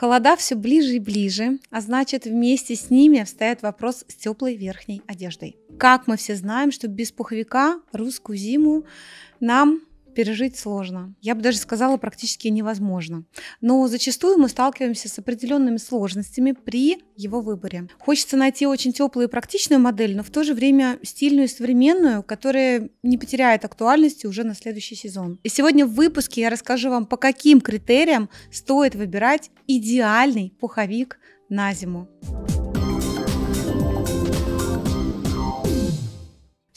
Холода все ближе и ближе, а значит вместе с ними встает вопрос с теплой верхней одеждой. Как мы все знаем, что без пуховика русскую зиму нам пережить сложно. Я бы даже сказала, практически невозможно. Но зачастую мы сталкиваемся с определенными сложностями при его выборе. Хочется найти очень теплую и практичную модель, но в то же время стильную и современную, которая не потеряет актуальности уже на следующий сезон. И сегодня в выпуске я расскажу вам, по каким критериям стоит выбирать идеальный пуховик на зиму.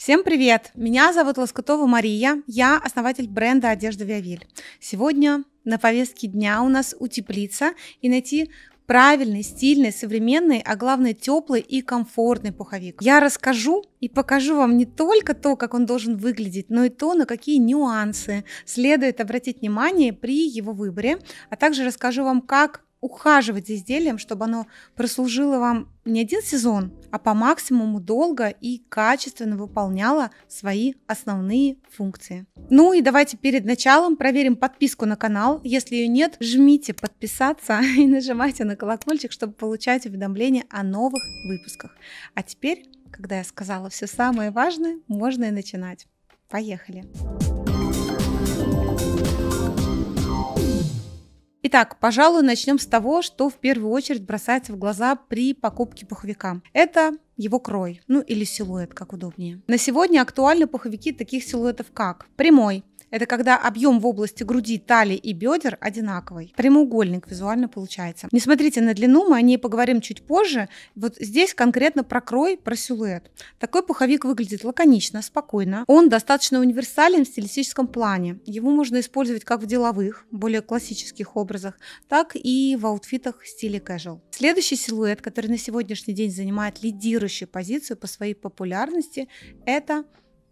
Всем привет! Меня зовут Лоскутова Мария, я основатель бренда одежды Виавиль. Сегодня на повестке дня у нас утеплиться и найти правильный, стильный, современный, а главное теплый и комфортный пуховик. Я расскажу и покажу вам не только то, как он должен выглядеть, но и то, на какие нюансы следует обратить внимание при его выборе, а также расскажу вам, как ухаживать за изделием, чтобы оно прослужило вам не один сезон, а по максимуму долго и качественно выполняло свои основные функции. Ну и давайте перед началом проверим подписку на канал. Если ее нет, жмите подписаться и нажимайте на колокольчик, чтобы получать уведомления о новых выпусках. А теперь, когда я сказала все самое важное, можно и начинать. Поехали! Поехали! Итак, пожалуй, начнем с того, что в первую очередь бросается в глаза при покупке пуховика. Это его крой, ну или силуэт, как удобнее. На сегодня актуальны пуховики таких силуэтов как прямой, это когда объем в области груди, талии и бедер одинаковый. Прямоугольник визуально получается. Не смотрите на длину, мы о ней поговорим чуть позже. Вот здесь конкретно про крой, про силуэт. Такой пуховик выглядит лаконично, спокойно. Он достаточно универсален в стилистическом плане. Его можно использовать как в деловых, более классических образах, так и в аутфитах в стиле casual. Следующий силуэт, который на сегодняшний день занимает лидирующую позицию по своей популярности, это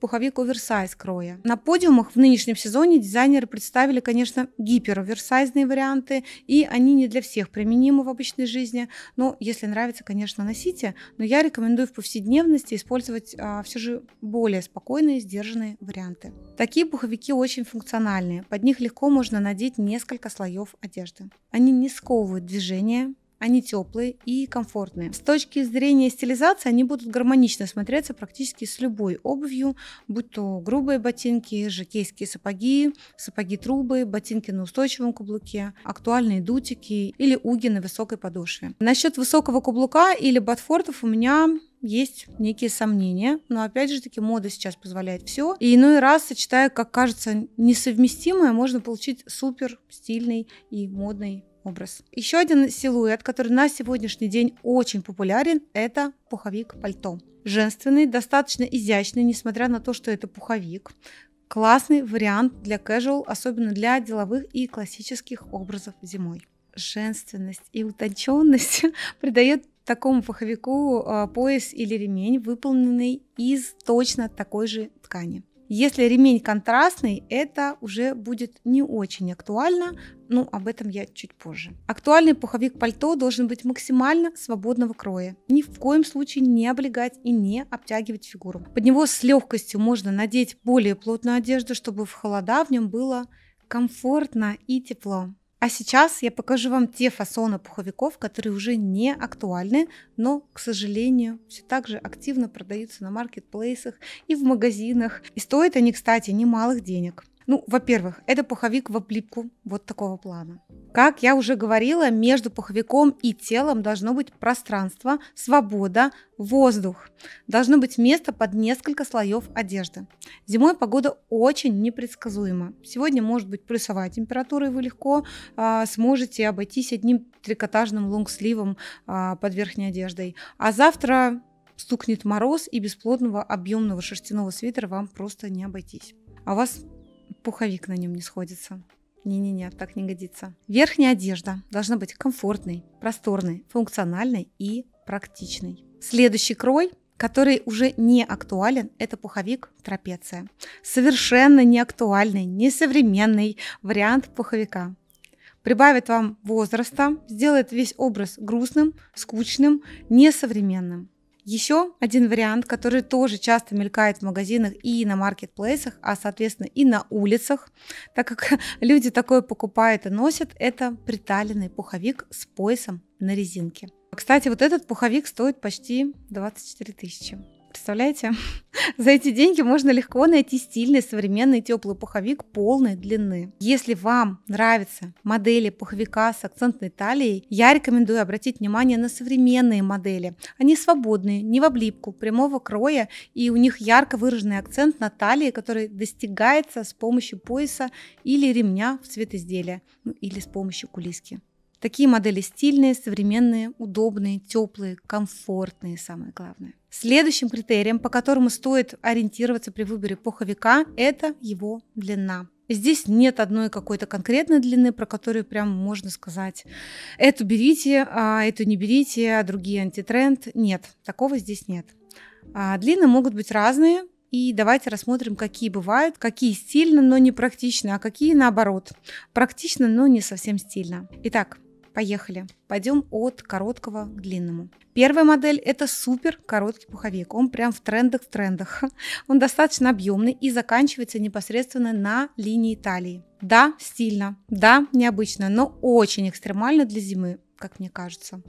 пуховик оверсайз кроя. На подиумах в нынешнем сезоне дизайнеры представили, конечно, гипероверсайзные варианты, и они не для всех применимы в обычной жизни, но если нравится, конечно, носите, но я рекомендую в повседневности использовать а, все же более спокойные, сдержанные варианты. Такие пуховики очень функциональные, под них легко можно надеть несколько слоев одежды. Они не сковывают движение, они теплые и комфортные. С точки зрения стилизации они будут гармонично смотреться практически с любой обувью, будь то грубые ботинки, жакейские сапоги, сапоги-трубы, ботинки на устойчивом каблуке, актуальные дутики или уги на высокой подошве. Насчет высокого каблука или ботфортов у меня есть некие сомнения, но опять же таки мода сейчас позволяет все. И иной раз, сочетая, как кажется, несовместимое, можно получить супер стильный и модный образ. Еще один силуэт, который на сегодняшний день очень популярен, это пуховик-пальто. Женственный, достаточно изящный, несмотря на то, что это пуховик. Классный вариант для casual, особенно для деловых и классических образов зимой. Женственность и утонченность придает такому пуховику а, пояс или ремень, выполненный из точно такой же ткани. Если ремень контрастный, это уже будет не очень актуально, Ну, об этом я чуть позже. Актуальный пуховик пальто должен быть максимально свободного кроя. Ни в коем случае не облегать и не обтягивать фигуру. Под него с легкостью можно надеть более плотную одежду, чтобы в холода в нем было комфортно и тепло. А сейчас я покажу вам те фасоны пуховиков, которые уже не актуальны, но, к сожалению, все так же активно продаются на маркетплейсах и в магазинах. И стоят они, кстати, немалых денег. Ну, во-первых, это пуховик в облипку вот такого плана. Как я уже говорила, между пуховиком и телом должно быть пространство, свобода, воздух. Должно быть место под несколько слоев одежды. Зимой погода очень непредсказуема. Сегодня может быть плюсовая температура, и вы легко а, сможете обойтись одним трикотажным лонгсливом а, под верхней одеждой. А завтра стукнет мороз, и бесплодного объемного шерстяного свитера вам просто не обойтись. А у вас пуховик на нем не сходится. Не-не-не, так не годится. Верхняя одежда должна быть комфортной, просторной, функциональной и практичной. Следующий крой который уже не актуален, это пуховик трапеция. Совершенно не актуальный, несовременный вариант пуховика. Прибавит вам возраста, сделает весь образ грустным, скучным, несовременным. Еще один вариант, который тоже часто мелькает в магазинах и на маркетплейсах, а соответственно и на улицах, так как люди такое покупают и носят, это приталенный пуховик с поясом на резинке. Кстати, вот этот пуховик стоит почти 24 тысячи. Представляете? За эти деньги можно легко найти стильный, современный, теплый пуховик полной длины. Если вам нравятся модели пуховика с акцентной талией, я рекомендую обратить внимание на современные модели. Они свободные, не в облипку, прямого кроя, и у них ярко выраженный акцент на талии, который достигается с помощью пояса или ремня в цвет изделия, ну, или с помощью кулиски. Такие модели стильные, современные, удобные, теплые, комфортные, самое главное. Следующим критерием, по которому стоит ориентироваться при выборе пуховика, это его длина. Здесь нет одной какой-то конкретной длины, про которую прям можно сказать, эту берите, а эту не берите, а другие антитренд. Нет, такого здесь нет. А длины могут быть разные, и давайте рассмотрим, какие бывают, какие стильно, но не практично, а какие наоборот. Практично, но не совсем стильно. Итак, Поехали. Пойдем от короткого к длинному. Первая модель – это супер короткий пуховик. Он прям в трендах в трендах. Он достаточно объемный и заканчивается непосредственно на линии талии. Да, стильно, да, необычно, но очень экстремально для зимы, как мне кажется.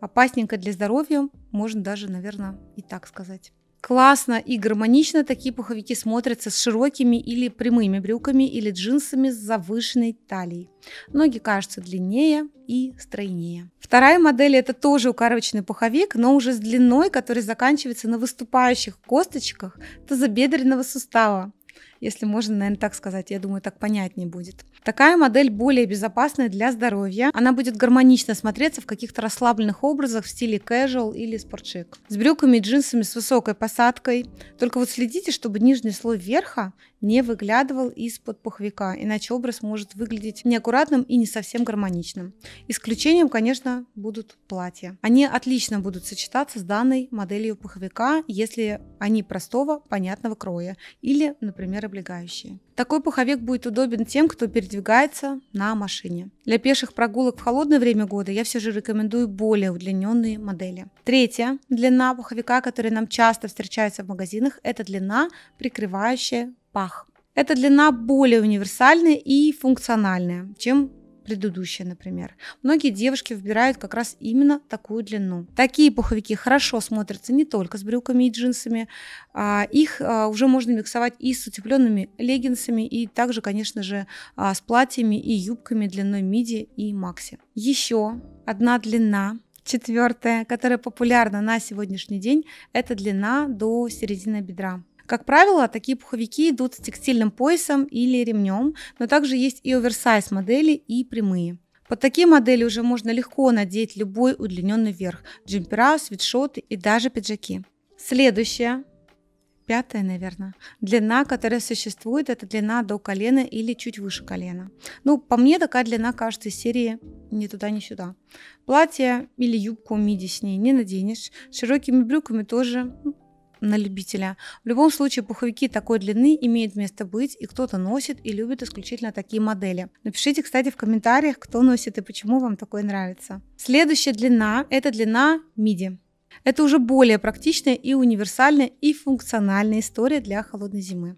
Опасненько для здоровья, можно даже, наверное, и так сказать классно и гармонично такие пуховики смотрятся с широкими или прямыми брюками или джинсами с завышенной талией. Ноги кажутся длиннее и стройнее. Вторая модель это тоже укороченный пуховик, но уже с длиной, который заканчивается на выступающих косточках тазобедренного сустава если можно, наверное, так сказать. Я думаю, так понятнее будет. Такая модель более безопасная для здоровья. Она будет гармонично смотреться в каких-то расслабленных образах в стиле casual или спортшик. С брюками и джинсами с высокой посадкой. Только вот следите, чтобы нижний слой верха не выглядывал из-под пуховика, иначе образ может выглядеть неаккуратным и не совсем гармоничным. Исключением, конечно, будут платья. Они отлично будут сочетаться с данной моделью пуховика, если они простого, понятного кроя или, например, облегающие. Такой пуховик будет удобен тем, кто передвигается на машине. Для пеших прогулок в холодное время года я все же рекомендую более удлиненные модели. Третья длина пуховика, которая нам часто встречается в магазинах, это длина, прикрывающая пах. Эта длина более универсальная и функциональная, чем предыдущая, например. Многие девушки выбирают как раз именно такую длину. Такие пуховики хорошо смотрятся не только с брюками и джинсами, а, их а, уже можно миксовать и с утепленными леггинсами, и также, конечно же, а, с платьями и юбками длиной миди и макси. Еще одна длина Четвертая, которая популярна на сегодняшний день, это длина до середины бедра. Как правило, такие пуховики идут с текстильным поясом или ремнем, но также есть и оверсайз модели и прямые. Под такие модели уже можно легко надеть любой удлиненный верх, джемпера, свитшоты и даже пиджаки. Следующее, пятая, наверное, длина, которая существует, это длина до колена или чуть выше колена. Ну, по мне такая длина каждой серии ни туда, ни сюда. Платье или юбку миди с ней не наденешь, широкими брюками тоже ну, на любителя. В любом случае, пуховики такой длины имеют место быть, и кто-то носит и любит исключительно такие модели. Напишите, кстати, в комментариях, кто носит и почему вам такое нравится. Следующая длина – это длина миди. Это уже более практичная и универсальная и функциональная история для холодной зимы.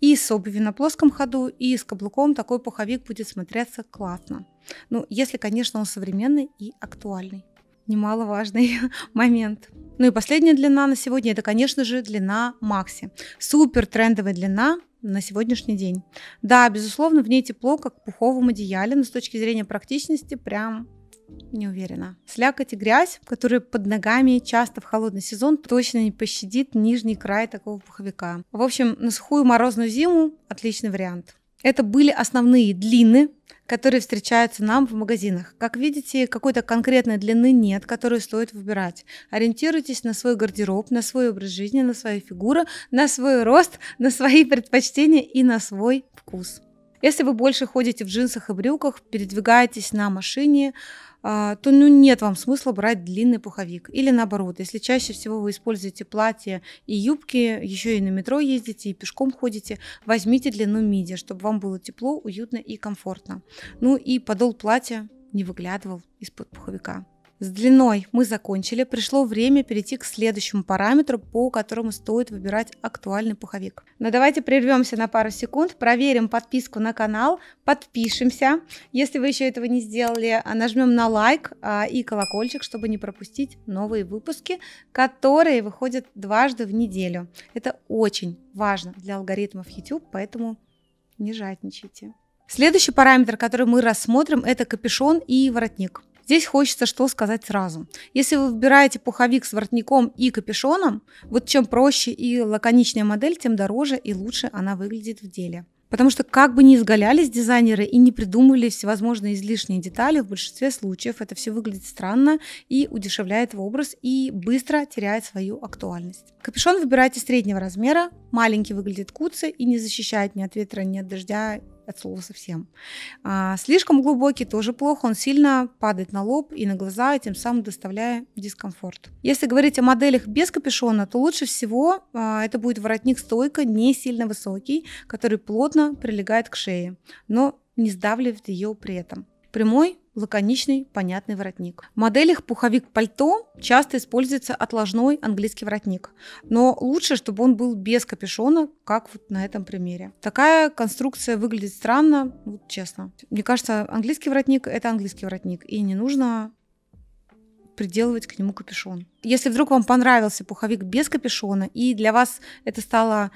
И с обувью на плоском ходу, и с каблуком такой пуховик будет смотреться классно. Ну, если, конечно, он современный и актуальный немаловажный момент. Ну и последняя длина на сегодня это, конечно же, длина Макси. Супер трендовая длина на сегодняшний день. Да, безусловно, в ней тепло, как в пуховом одеяле, но с точки зрения практичности прям не уверена. Слякоть и грязь, которые под ногами часто в холодный сезон, точно не пощадит нижний край такого пуховика. В общем, на сухую морозную зиму отличный вариант. Это были основные длины которые встречаются нам в магазинах. Как видите, какой-то конкретной длины нет, которую стоит выбирать. Ориентируйтесь на свой гардероб, на свой образ жизни, на свою фигуру, на свой рост, на свои предпочтения и на свой вкус. Если вы больше ходите в джинсах и брюках, передвигаетесь на машине, а, то ну, нет вам смысла брать длинный пуховик. Или наоборот, если чаще всего вы используете платье и юбки, еще и на метро ездите, и пешком ходите, возьмите длину миди, чтобы вам было тепло, уютно и комфортно. Ну и подол платья не выглядывал из-под пуховика. С длиной мы закончили, пришло время перейти к следующему параметру, по которому стоит выбирать актуальный пуховик. Но давайте прервемся на пару секунд, проверим подписку на канал, подпишемся. Если вы еще этого не сделали, а, нажмем на лайк а, и колокольчик, чтобы не пропустить новые выпуски, которые выходят дважды в неделю. Это очень важно для алгоритмов YouTube, поэтому не жадничайте. Следующий параметр, который мы рассмотрим, это капюшон и воротник. Здесь хочется что сказать сразу. Если вы выбираете пуховик с воротником и капюшоном, вот чем проще и лаконичнее модель, тем дороже и лучше она выглядит в деле. Потому что как бы ни изгалялись дизайнеры и не придумывали всевозможные излишние детали, в большинстве случаев это все выглядит странно и удешевляет в образ и быстро теряет свою актуальность. Капюшон выбирайте среднего размера, маленький выглядит куцы и не защищает ни от ветра, ни от дождя от слова совсем. А, слишком глубокий тоже плохо, он сильно падает на лоб и на глаза, тем самым доставляя дискомфорт. Если говорить о моделях без капюшона, то лучше всего а, это будет воротник стойка, не сильно высокий, который плотно прилегает к шее, но не сдавливает ее при этом. Прямой лаконичный, понятный воротник. В моделях пуховик-пальто часто используется отложной английский воротник, но лучше, чтобы он был без капюшона, как вот на этом примере. Такая конструкция выглядит странно, вот честно. Мне кажется, английский воротник – это английский воротник, и не нужно приделывать к нему капюшон. Если вдруг вам понравился пуховик без капюшона, и для вас это стало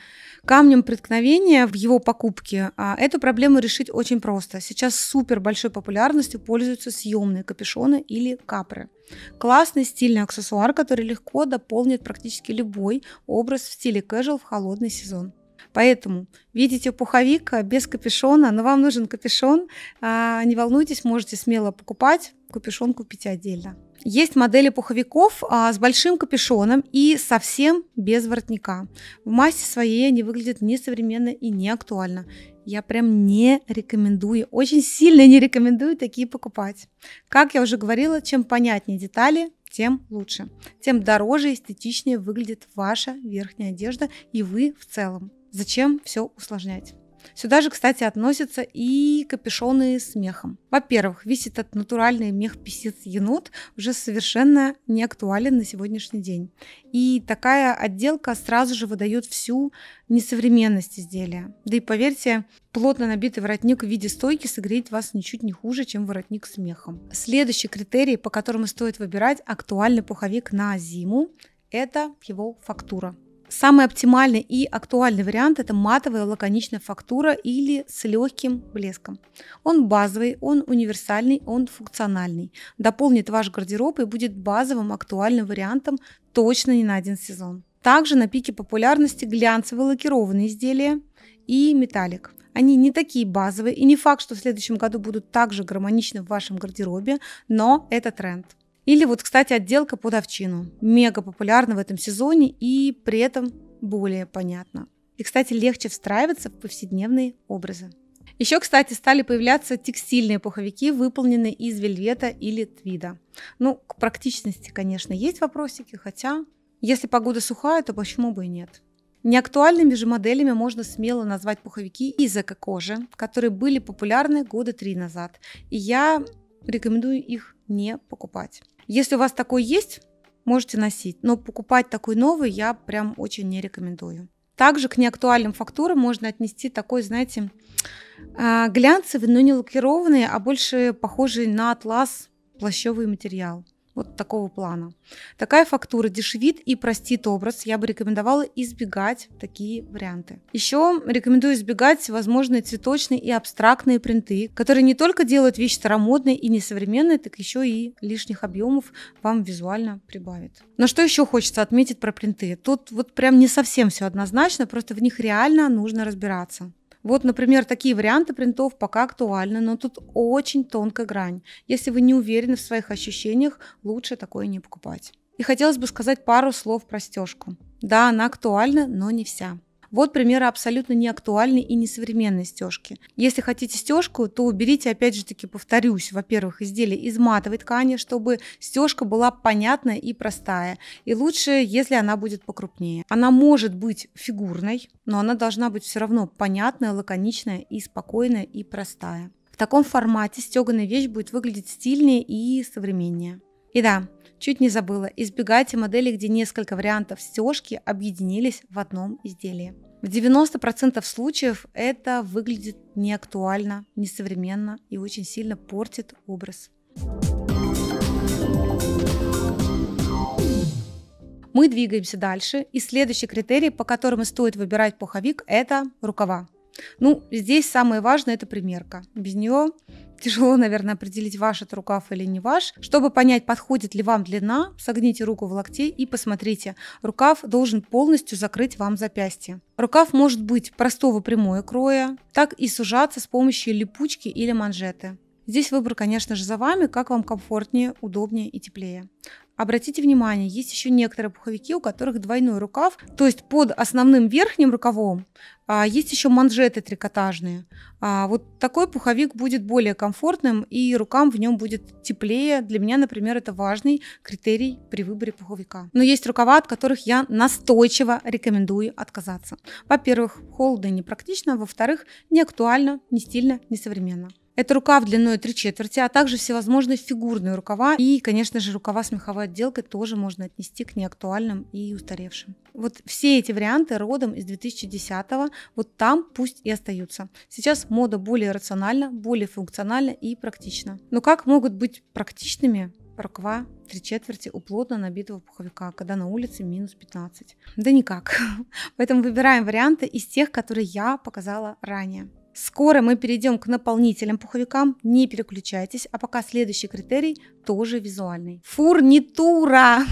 камнем преткновения в его покупке, а, эту проблему решить очень просто. Сейчас супер большой популярностью пользуются съемные капюшоны или капры. Классный стильный аксессуар, который легко дополнит практически любой образ в стиле casual в холодный сезон. Поэтому видите пуховик а, без капюшона, но вам нужен капюшон. А, не волнуйтесь, можете смело покупать, капюшон купить отдельно. Есть модели пуховиков а, с большим капюшоном и совсем без воротника. В массе своей они выглядят несовременно и не актуально. Я прям не рекомендую, очень сильно не рекомендую такие покупать. Как я уже говорила, чем понятнее детали, тем лучше. Тем дороже и эстетичнее выглядит ваша верхняя одежда и вы в целом. Зачем все усложнять? Сюда же, кстати, относятся и капюшоны с мехом. Во-первых, весь этот натуральный мех писец енот уже совершенно не актуален на сегодняшний день. И такая отделка сразу же выдает всю несовременность изделия. Да и поверьте, плотно набитый воротник в виде стойки согреет вас ничуть не хуже, чем воротник с мехом. Следующий критерий, по которому стоит выбирать актуальный пуховик на зиму, это его фактура. Самый оптимальный и актуальный вариант – это матовая лаконичная фактура или с легким блеском. Он базовый, он универсальный, он функциональный. Дополнит ваш гардероб и будет базовым актуальным вариантом точно не на один сезон. Также на пике популярности глянцевые лакированные изделия и металлик. Они не такие базовые, и не факт, что в следующем году будут также гармоничны в вашем гардеробе, но это тренд. Или вот, кстати, отделка под овчину. Мега популярна в этом сезоне и при этом более понятна. И, кстати, легче встраиваться в повседневные образы. Еще, кстати, стали появляться текстильные пуховики, выполненные из вельвета или твида. Ну, к практичности, конечно, есть вопросики, хотя если погода сухая, то почему бы и нет? Неактуальными же моделями можно смело назвать пуховики из эко-кожи, которые были популярны года три назад, и я рекомендую их не покупать. Если у вас такой есть, можете носить, но покупать такой новый я прям очень не рекомендую. Также к неактуальным фактурам можно отнести такой, знаете, а, глянцевый, но не лакированный, а больше похожий на атлас плащевый материал. Вот такого плана. Такая фактура дешевит и простит образ. Я бы рекомендовала избегать такие варианты. Еще рекомендую избегать возможные цветочные и абстрактные принты, которые не только делают вещь старомодной и несовременной, так еще и лишних объемов вам визуально прибавит. Но что еще хочется отметить про принты? Тут вот прям не совсем все однозначно, просто в них реально нужно разбираться. Вот, например, такие варианты принтов пока актуальны, но тут очень тонкая грань. Если вы не уверены в своих ощущениях, лучше такое не покупать. И хотелось бы сказать пару слов про стежку. Да, она актуальна, но не вся. Вот примеры абсолютно неактуальной и несовременной стежки. Если хотите стежку, то уберите, опять же таки, повторюсь, во-первых, изделие из матовой ткани, чтобы стежка была понятная и простая. И лучше, если она будет покрупнее. Она может быть фигурной, но она должна быть все равно понятная, лаконичная и спокойная и простая. В таком формате стеганая вещь будет выглядеть стильнее и современнее. И да, Чуть не забыла, избегайте моделей, где несколько вариантов стежки объединились в одном изделии. В 90% случаев это выглядит неактуально, несовременно и очень сильно портит образ. Мы двигаемся дальше, и следующий критерий, по которому стоит выбирать пуховик, это рукава. Ну, здесь самое важное – это примерка. Без нее тяжело, наверное, определить, ваш это рукав или не ваш. Чтобы понять, подходит ли вам длина, согните руку в локте и посмотрите. Рукав должен полностью закрыть вам запястье. Рукав может быть простого прямое кроя, так и сужаться с помощью липучки или манжеты. Здесь выбор, конечно же, за вами, как вам комфортнее, удобнее и теплее. Обратите внимание, есть еще некоторые пуховики, у которых двойной рукав, то есть под основным верхним рукавом а, есть еще манжеты трикотажные. А, вот такой пуховик будет более комфортным и рукам в нем будет теплее. Для меня, например, это важный критерий при выборе пуховика. Но есть рукава, от которых я настойчиво рекомендую отказаться. Во-первых, холодно и непрактично, во-вторых, не актуально, не стильно, не современно. Это рукав длиной 3 четверти, а также всевозможные фигурные рукава. И, конечно же, рукава с меховой отделкой тоже можно отнести к неактуальным и устаревшим. Вот все эти варианты родом из 2010-го, вот там пусть и остаются. Сейчас мода более рациональна, более функциональна и практична. Но как могут быть практичными рукава три четверти у плотно набитого пуховика, когда на улице минус 15. Да никак. Поэтому выбираем варианты из тех, которые я показала ранее. Скоро мы перейдем к наполнителям пуховикам, не переключайтесь, а пока следующий критерий тоже визуальный. Фурнитура!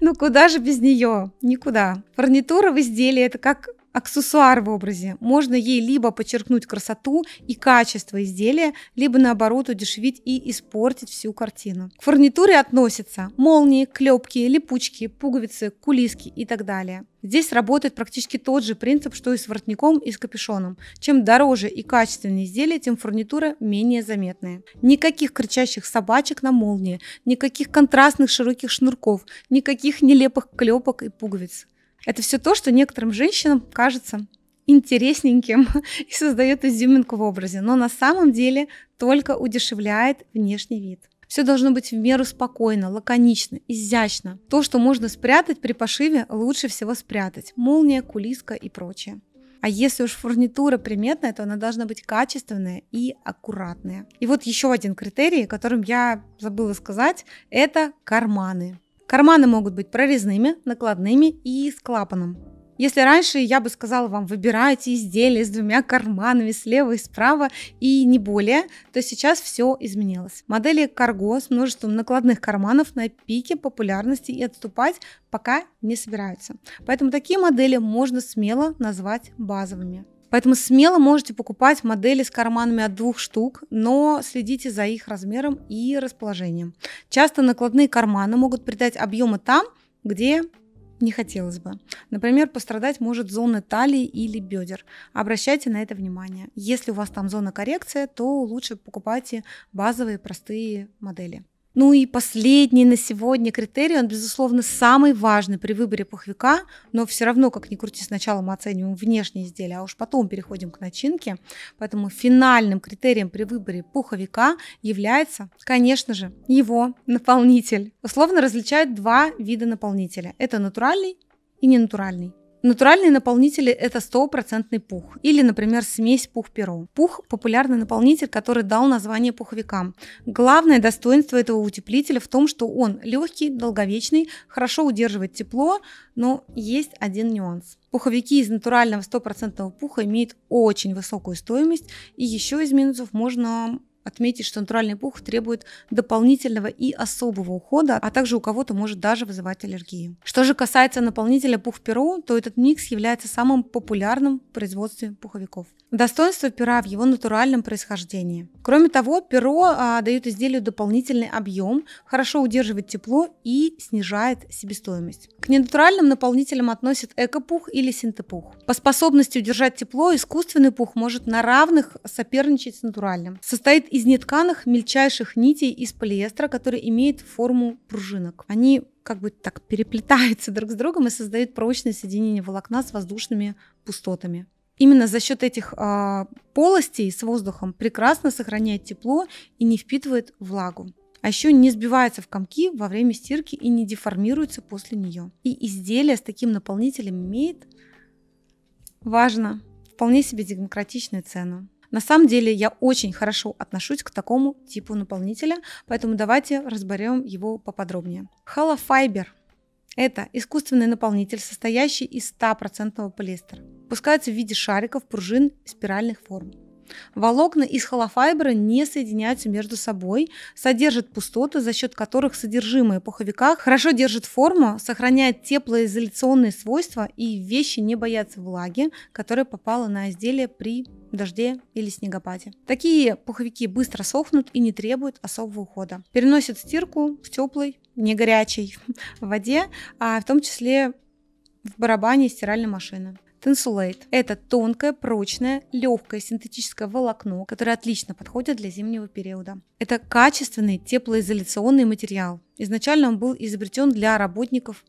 Ну куда же без нее? Никуда. Фурнитура в изделии это как аксессуар в образе. Можно ей либо подчеркнуть красоту и качество изделия, либо наоборот удешевить и испортить всю картину. К фурнитуре относятся молнии, клепки, липучки, пуговицы, кулиски и так далее. Здесь работает практически тот же принцип, что и с воротником и с капюшоном. Чем дороже и качественнее изделие, тем фурнитура менее заметная. Никаких кричащих собачек на молнии, никаких контрастных широких шнурков, никаких нелепых клепок и пуговиц. Это все то, что некоторым женщинам кажется интересненьким и создает изюминку в образе, но на самом деле только удешевляет внешний вид. Все должно быть в меру спокойно, лаконично, изящно. То, что можно спрятать при пошиве, лучше всего спрятать. Молния, кулиска и прочее. А если уж фурнитура приметная, то она должна быть качественная и аккуратная. И вот еще один критерий, которым я забыла сказать, это карманы. Карманы могут быть прорезными, накладными и с клапаном. Если раньше я бы сказала вам, выбирайте изделия с двумя карманами слева и справа и не более, то сейчас все изменилось. Модели карго с множеством накладных карманов на пике популярности и отступать пока не собираются. Поэтому такие модели можно смело назвать базовыми. Поэтому смело можете покупать модели с карманами от двух штук, но следите за их размером и расположением. Часто накладные карманы могут придать объемы там, где не хотелось бы. Например, пострадать может зона талии или бедер. Обращайте на это внимание. Если у вас там зона коррекции, то лучше покупайте базовые простые модели. Ну и последний на сегодня критерий, он, безусловно, самый важный при выборе пуховика, но все равно, как ни крути, сначала мы оцениваем внешнее изделие, а уж потом переходим к начинке. Поэтому финальным критерием при выборе пуховика является, конечно же, его наполнитель. Условно различают два вида наполнителя. Это натуральный и ненатуральный. Натуральные наполнители – это стопроцентный пух или, например, смесь пух-перо. Пух – популярный наполнитель, который дал название пуховикам. Главное достоинство этого утеплителя в том, что он легкий, долговечный, хорошо удерживает тепло, но есть один нюанс. Пуховики из натурального стопроцентного пуха имеют очень высокую стоимость, и еще из минусов можно Отметить, что натуральный пух требует дополнительного и особого ухода, а также у кого-то может даже вызывать аллергию. Что же касается наполнителя пух перо, то этот микс является самым популярным в производстве пуховиков. Достоинство пера в его натуральном происхождении. Кроме того, перо а, дает изделию дополнительный объем, хорошо удерживает тепло и снижает себестоимость. К ненатуральным наполнителям относят экопух или синтепух. По способности удержать тепло искусственный пух может на равных соперничать с натуральным. Состоит из нетканых мельчайших нитей из полиэстера, которые имеют форму пружинок. Они как бы так переплетаются друг с другом и создают прочное соединение волокна с воздушными пустотами. Именно за счет этих э, полостей с воздухом прекрасно сохраняет тепло и не впитывает влагу. А еще не сбивается в комки во время стирки и не деформируется после нее. И изделие с таким наполнителем имеет, важно, вполне себе демократичную цену. На самом деле я очень хорошо отношусь к такому типу наполнителя, поэтому давайте разберем его поподробнее. Halo это искусственный наполнитель, состоящий из 100% полиэстера. Пускается в виде шариков, пружин и спиральных форм. Волокна из холофайбера не соединяются между собой, содержат пустоты, за счет которых содержимое пуховика хорошо держит форму, сохраняет теплоизоляционные свойства и вещи не боятся влаги, которая попала на изделие при дожде или снегопаде. Такие пуховики быстро сохнут и не требуют особого ухода. Переносят стирку в теплой, не горячей воде, а в том числе в барабане стиральной машины. Тенсулейт – это тонкое, прочное, легкое синтетическое волокно, которое отлично подходит для зимнего периода. Это качественный теплоизоляционный материал. Изначально он был изобретен для работников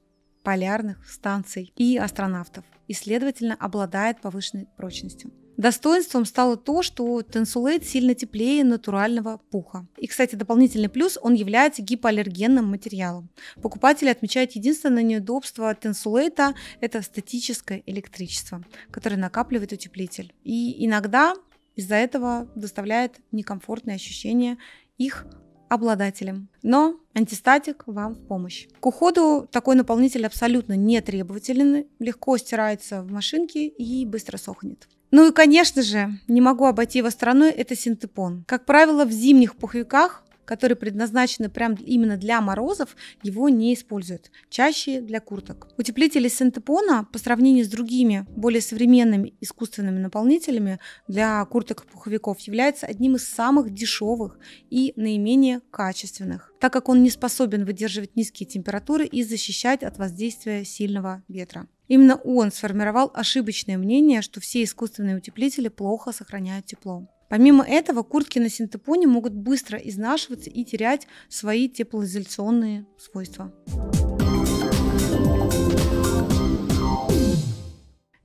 полярных станций и астронавтов и, следовательно, обладает повышенной прочностью. Достоинством стало то, что тенсулейт сильно теплее натурального пуха. И, кстати, дополнительный плюс, он является гипоаллергенным материалом. Покупатели отмечают единственное неудобство тенсулейта – это статическое электричество, которое накапливает утеплитель. И иногда из-за этого доставляет некомфортные ощущения их обладателем. Но антистатик вам в помощь. К уходу такой наполнитель абсолютно не требователен, легко стирается в машинке и быстро сохнет. Ну и, конечно же, не могу обойти его стороной, это синтепон. Как правило, в зимних пуховиках которые предназначены прям именно для морозов, его не используют, чаще для курток. Утеплители синтепона по сравнению с другими более современными искусственными наполнителями для курток и пуховиков является одним из самых дешевых и наименее качественных, так как он не способен выдерживать низкие температуры и защищать от воздействия сильного ветра. Именно он сформировал ошибочное мнение, что все искусственные утеплители плохо сохраняют тепло. Помимо этого, куртки на синтепоне могут быстро изнашиваться и терять свои теплоизоляционные свойства.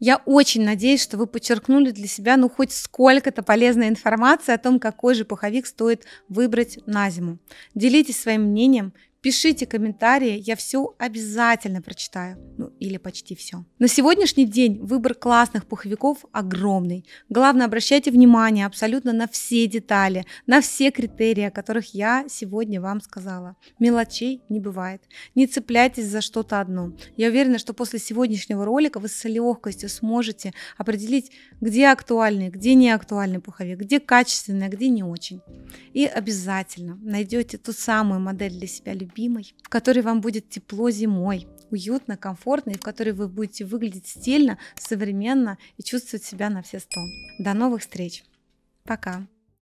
Я очень надеюсь, что вы подчеркнули для себя ну хоть сколько-то полезной информации о том, какой же пуховик стоит выбрать на зиму. Делитесь своим мнением, Пишите комментарии, я все обязательно прочитаю, ну или почти все. На сегодняшний день выбор классных пуховиков огромный. Главное, обращайте внимание абсолютно на все детали, на все критерии, о которых я сегодня вам сказала. Мелочей не бывает. Не цепляйтесь за что-то одно. Я уверена, что после сегодняшнего ролика вы с легкостью сможете определить, где актуальный, где не актуальный пуховик, где качественный, а где не очень. И обязательно найдете ту самую модель для себя любимой, в которой вам будет тепло зимой, уютно, комфортно и в которой вы будете выглядеть стильно, современно и чувствовать себя на все сто. До новых встреч! Пока!